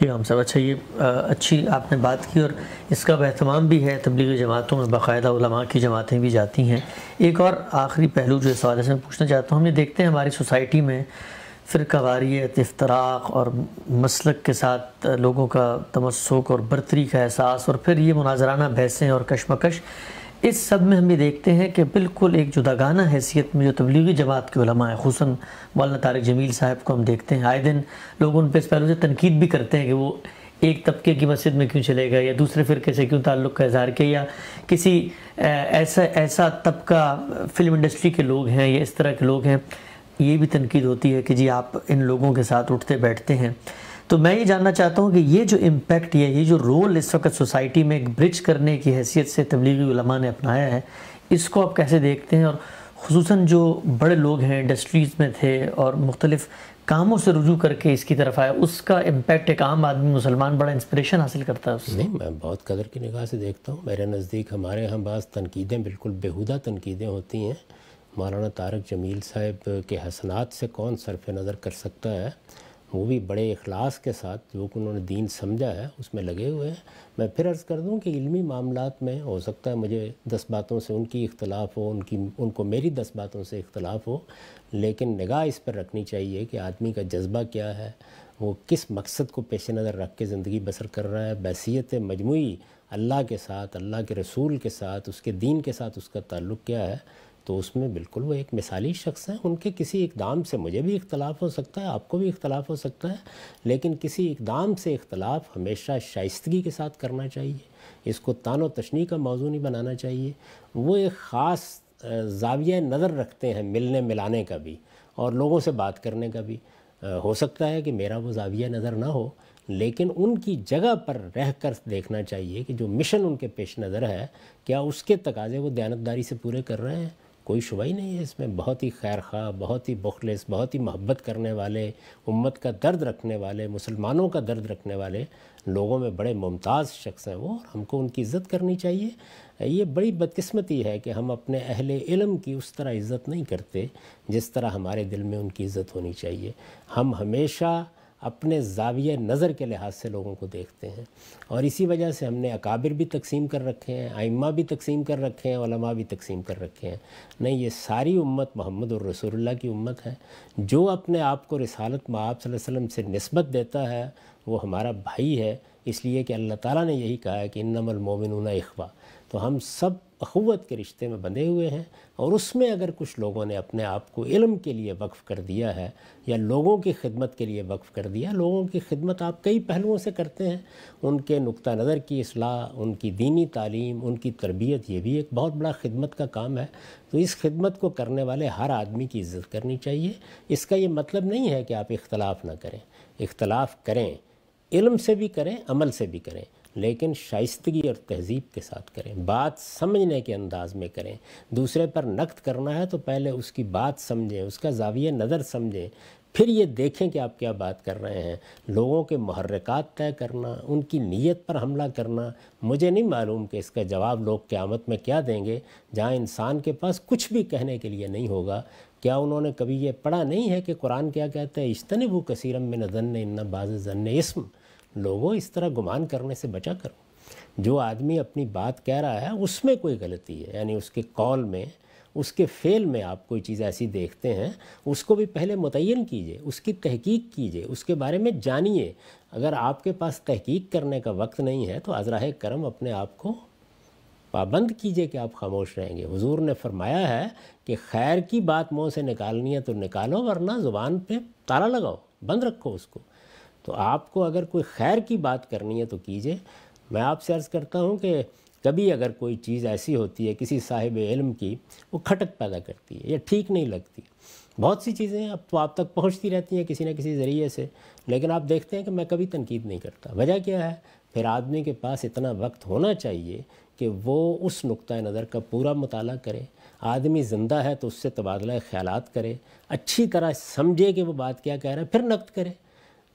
जी हम हाँ, सब अच्छा ये अच्छी आपने बात की और इसका बहतमाम भी है तबलीगी जमातों में बाकायदा उलमा की जमातें भी जाती हैं एक और आखिरी पहलू जो इस हवाले से मैं पूछना चाहता हूँ हम ये देखते हैं हमारी सोसाइटी में फ़िरकवारीत इफ्तराक और मसलक के साथ लोगों का तमस्क और बरतरी का एहसास और फिर ये मुनाजराना बहसें और कशमकश इस सब में हम ये देखते हैं कि बिल्कुल एक जुदागाना हैसियत में जो तबलीगी जमात के है खुसन मौलाना तारक जमील साहब को हम देखते हैं आए दिन लोग उन पर इस पहलू से तनकीद भी करते हैं कि वो एक तबके की मस्जिद में क्यों चले गए या दूसरे फ़िरके से क्यों ताल्लुक़ का इजहार किया या किसी ऐसा ऐसा तबका फ़िल्म इंडस्ट्री के लोग हैं या इस तरह के लोग हैं ये भी तनकीद होती है कि जी आप इन लोगों के साथ उठते बैठते हैं तो मैं ये जानना चाहता हूँ कि ये जो इम्पेक्ट ये ये जो रोल इस वक्त सोसाइटी में एक ब्रिज करने की हैसियत से तबलीगी उलमा ने अपनाया है इसको आप कैसे देखते हैं और खसूस जो बड़े लोग हैं इंडस्ट्रीज़ में थे और मुख्तलिफ कामों से रुजू करके इसकी तरफ आया उसका इम्पेक्ट एक आम आदमी मुसलमान बड़ा इंस्परेशन हासिल करता है उससे नहीं मैं बहुत कदर की निगाह से देखता हूँ मेरे नज़दीक हमारे यहाँ बाज़ तनकीदें बिल्कुल बेहुदा तनकीदें होती हैं मौलाना तारक जमील साहब के हसनात से कौन सरफ नज़र कर सकता है वो भी बड़े अखलास के साथ जो कि उन्होंने दीन समझा है उसमें लगे हुए हैं मैं फिर अर्ज़ कर दूँ कि इलमी मामला में हो सकता है मुझे दस बातों से उनकी इख्तलाफ हो उनकी उनको मेरी दस बातों से इख्तलाफ हो लेकिन निगाह इस पर रखनी चाहिए कि आदमी का जज्बा क्या है वो किस मकसद को पेश नज़र रख के ज़िंदगी बसर कर रहा है बैसीत मजमू अल्लाह के साथ अल्लाह के रसूल के साथ उसके दीन के साथ उसका ताल्लुक़ क्या है तो उसमें बिल्कुल वो एक मिसाली शख्स हैं उनके किसी इकदाम से मुझे भी इख्तलाफ हो सकता है आपको भी इख्तलाफ हो सकता है लेकिन किसी इकदाम से इख्तलाफ हमेशा शाइस्तगी के साथ करना चाहिए इसको तानो तशनी का मौजू नहीं बनाना चाहिए वो एक ख़ास जाविया नज़र रखते हैं मिलने मिलाने का भी और लोगों से बात करने का भी हो सकता है कि मेरा वो जाविया नज़र ना हो लेकिन उनकी जगह पर रह कर देखना चाहिए कि जो मिशन उनके पेश नज़र है क्या उसके तकाजे वो दयानतदारी से पूरे कर रहे हैं कोई शुबा ही नहीं है इसमें बहुत ही खैर खा बहुत ही बखलस बहुत ही मोहब्बत करने वाले उम्मत का दर्द रखने वाले मुसलमानों का दर्द रखने वाले लोगों में बड़े मुमताज़ शख्स हैं वो और हमको उनकी इज़्ज़त करनी चाहिए ये बड़ी बदकस्मती है कि हम अपने अहल इलम की उस तरह इज़्ज़त नहीं करते जिस तरह हमारे दिल में उनकी इज़्ज़त होनी चाहिए हम हमेशा अपने जाविय नज़र के लिहाज से लोगों को देखते हैं और इसी वजह से हमने अकाबिर भी तकसीम कर रखे हैं आइम्मा भी तकसीम कर रखे हैं ओलमा भी तकसीम कर रखे हैं नहीं ये सारी उम्मत मोहम्मद और रसूलुल्लाह की उम्मत है जो अपने आप को रसालत माप वसल्लम से नस्बत देता है वो हमारा भाई है इसलिए कि अल्लाह ताला ने यही कहा है कि इन नमल मोमिन इखवा तो हम सब अखवत के रिश्ते में बंधे हुए हैं और उसमें अगर कुछ लोगों ने अपने आप को इल्म के लिए वक्फ़ कर दिया है या लोगों की खिदमत के लिए वक्फ़ कर दिया लोगों की खिदमत आप कई पहलुओं से करते हैं उनके नुक़ नज़र की असलाह उनकी दीनी तालीम उनकी तरबियत ये भी एक बहुत बड़ा खिदमत का काम है तो इस खिदमत को करने वाले हर आदमी की इज़्ज़त करनी चाहिए इसका ये मतलब नहीं है कि आप इख्तलाफ ना करें इख्तलाफ करें इल्म से भी करें अमल से भी करें लेकिन शाइस्तगी और तहजीब के साथ करें बात समझने के अंदाज में करें दूसरे पर नक्त करना है तो पहले उसकी बात समझें उसका जाविया नज़र समझें फिर ये देखें कि आप क्या बात कर रहे हैं लोगों के महरक़ात तय करना उनकी नीयत पर हमला करना मुझे नहीं मालूम कि इसका जवाब लोग क़्यामत में क्या देंगे जहाँ इंसान के पास कुछ भी कहने के लिए नहीं होगा क्या उन्होंने कभी ये पढ़ा नहीं है कि कुरान क्या कहता है इज्तनबू कसीरम में नजन इन्ना बाज़ जन्न इसम लोगों इस तरह गुमान करने से बचा करो जो आदमी अपनी बात कह रहा है उसमें कोई गलती है यानी उसके कॉल में उसके फेल में आप कोई चीज़ ऐसी देखते हैं उसको भी पहले मुतन कीजिए उसकी तहकीक कीजिए उसके बारे में जानिए अगर आपके पास तहकीक करने का वक्त नहीं है तो अजरा करम अपने आप को पाबंद कीजिए कि आप खामोश रहेंगे हुजूर ने फरमाया है कि खैर की बात मुँह से निकालनी है तो निकालो वरना ज़ुबान पे ताला लगाओ बंद रखो उसको तो आपको अगर कोई खैर की बात करनी है तो कीजिए मैं आपसे अर्ज़ करता हूँ कि कभी अगर कोई चीज़ ऐसी होती है किसी साहिब इल्म की वो खटक पैदा करती है या ठीक नहीं लगती बहुत सी चीज़ें अब तो आप तक पहुँचती रहती हैं किसी न किसी ज़रिए से लेकिन आप देखते हैं कि मैं कभी तनकीद नहीं करता वजह क्या है फिर आदमी के पास इतना वक्त होना चाहिए कि वो उस नुक़ नज़र का पूरा मताल करे आदमी ज़िंदा है तो उससे तबादला ख्याल करे अच्छी तरह समझे कि वो बात क्या कह रहा है फिर नक्त करे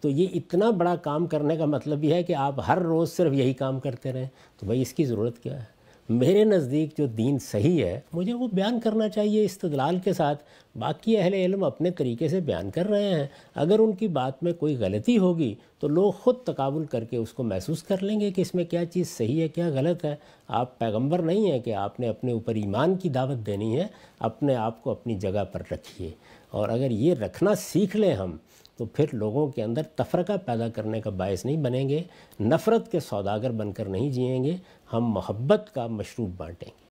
तो ये इतना बड़ा काम करने का मतलब ये है कि आप हर रोज़ सिर्फ यही काम करते रहें तो भाई इसकी ज़रूरत क्या है मेरे नज़दीक जो दीन सही है मुझे वो बयान करना चाहिए इस्तलाल के साथ बाकी अहले इल्म अपने तरीके से बयान कर रहे हैं अगर उनकी बात में कोई गलती होगी तो लोग ख़ुद तकाबुल करके उसको महसूस कर लेंगे कि इसमें क्या चीज़ सही है क्या गलत है आप पैगंबर नहीं हैं कि आपने अपने ऊपर ईमान की दावत देनी है अपने आप को अपनी जगह पर रखिए और अगर ये रखना सीख लें हम तो फिर लोगों के अंदर तफरका पैदा करने का बायस नहीं बनेंगे नफ़रत के सौदागर बनकर नहीं जिएंगे हम मोहब्बत का मशरूब बाँटेंगे